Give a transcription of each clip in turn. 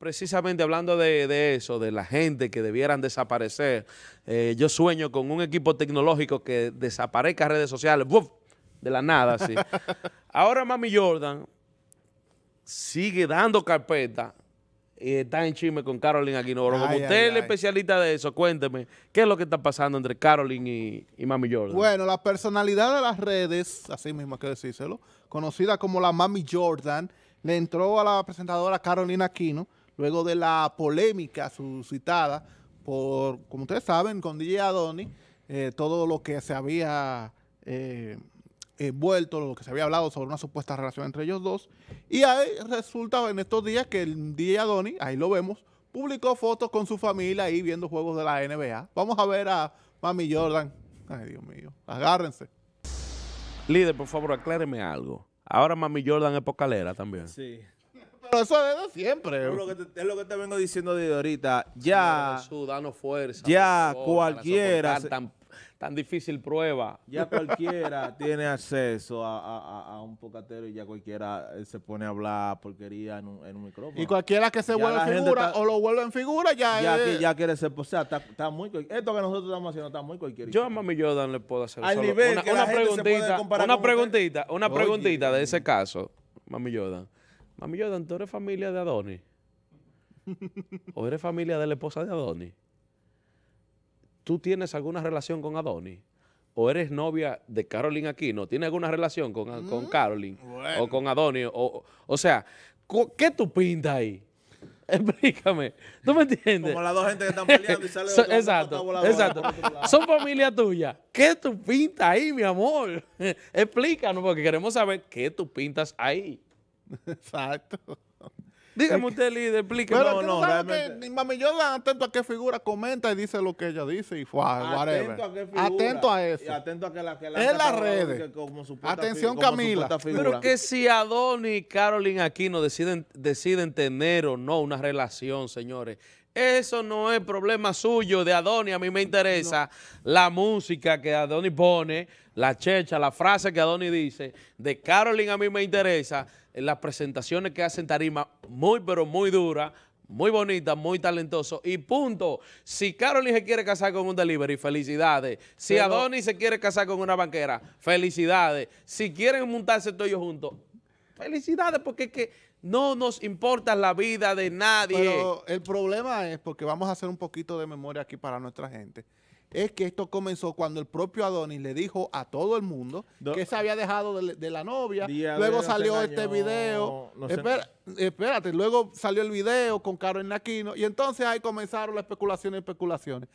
precisamente hablando de, eso, de la gente que debieran desaparecer, eh, yo sueño con un equipo tecnológico que desaparezca redes sociales, ¡buf! de la nada, sí. Ahora Mami Jordan sigue dando carpeta y está en chisme con Carolina Aquino. Como usted es el especialista de eso, cuénteme, ¿qué es lo que está pasando entre Carolyn y, y, Mami Jordan? Bueno, la personalidad de las redes, así mismo hay que decírselo, conocida como la Mami Jordan, le entró a la presentadora Carolina Aquino, luego de la polémica suscitada por, como ustedes saben, con DJ Adoni, eh, todo lo que se había eh, envuelto, lo que se había hablado sobre una supuesta relación entre ellos dos. Y ahí resulta en estos días que el DJ Adoni, ahí lo vemos, publicó fotos con su familia ahí viendo juegos de la NBA. Vamos a ver a Mami Jordan. Ay, Dios mío, agárrense. Líder, por favor, acláreme algo. Ahora Mami Jordan es pocalera también. Sí eso es siempre. Es lo, que te, vengo diciendo de ahorita. Ya. fuerza. Ya cualquiera. tan, tan, difícil prueba. Ya cualquiera tiene acceso a, a, un pocatero y ya cualquiera eh, se pone a hablar porquería en un, micrófono. Y cualquiera que se vuelva figura o lo vuelva en figura ya. Ya, ya quiere ser. O sea, está, está, muy. Esto que nosotros estamos haciendo está muy cualquiera. Yo a Mami Jordan le puedo hacer. una, preguntita, una, preguntita, una preguntita. de ese caso, Mami Jordan. Mami Jordan, ¿tú eres familia de Adonis? ¿O eres familia de la esposa de Adonis? ¿Tú tienes alguna relación con Adonis? ¿O eres novia de Caroline ¿No ¿Tienes alguna relación con, mm, con Caroline? ¿O con Adonis? O, sea, ¿qué tú pintas ahí? Explícame. ¿Tú me entiendes? Como las dos gente que están peleando y sale de otro Exacto, exacto. Son familia tuya. ¿Qué tú pintas ahí, mi amor? Explícanos, porque queremos saber qué tú pintas ahí. Exacto. Dígame usted, líder, explíqueme. no, mami, yo atento a qué figura comenta y dice lo que ella dice y fue, Atento a qué figura. Atento eso. la que En las redes. Atención, Camila. Pero que si Adonis y Carolyn Aquino deciden, deciden tener o no una relación, señores, eso no es problema suyo de Adoni, A mí me interesa la música que Adoni pone, la checha, la frase que Adoni dice. De Carolyn a mí me interesa las presentaciones que hacen Tarima, muy pero muy dura, muy bonita, muy talentoso. Y punto. Si Carolyn se quiere casar con un delivery, felicidades. Si Adoni se quiere casar con una banquera, felicidades. Si quieren montarse todos juntos, Felicidades porque es que no nos importa la vida de nadie. Pero el problema es, porque vamos a hacer un poquito de memoria aquí para nuestra gente, es que esto comenzó cuando el propio Adonis le dijo a todo el mundo que se había dejado de, la novia. luego salió este video. espérate, luego salió el video con Carol Aquino y entonces ahí comenzaron las especulaciones y especulaciones.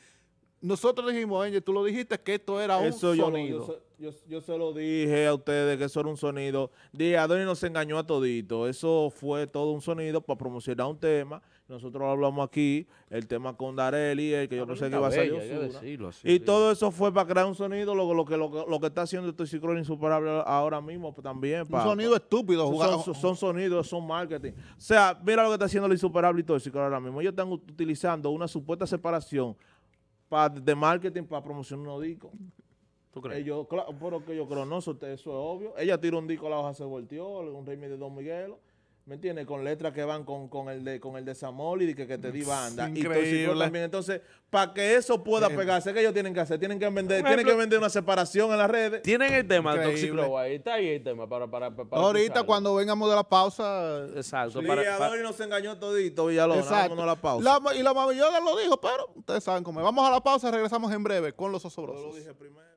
Nosotros dijimos, Angel, tú lo dijiste, que esto era un sonido. yo, se lo dije a ustedes que eso era un sonido. Dije, Adonis nos engañó a todito. Eso fue todo un sonido para promocionar un tema. Nosotros lo hablamos aquí, el tema con Darelli, el que yo no sé qué iba a salir Y todo eso fue para crear un sonido, lo, lo que, lo, que está haciendo este ciclón insuperable ahora mismo pues, también. un sonido estúpido. Son, son, sonidos, son marketing. O sea, mira lo que está haciendo el insuperable y todo ciclón ahora mismo. Ellos están utilizando una supuesta separación de marketing para promocionar unos discos. ¿Tú crees? que yo creo, no, eso, eso, es obvio. Ella tiró un disco, la hoja se volteó, un remix de Don Miguelo. ¿Me entiendes? Con letras que van con, con el de con el de Samol y que, que te di banda. Increíble. Y también. Entonces, para que eso pueda pegarse, ¿qué ellos tienen que hacer? Tienen que vender, tienen que vender una separación en las redes. Tienen el tema de Toxiclo ahí, está ahí el tema para, para, Ahorita cuando vengamos de la pausa. Exacto. El para, nos engañó todito, lo Exacto. A la pausa. y la mamillona lo dijo, pero ustedes saben cómo Vamos a la pausa, regresamos en breve con los osobrosos. Yo lo dije primero.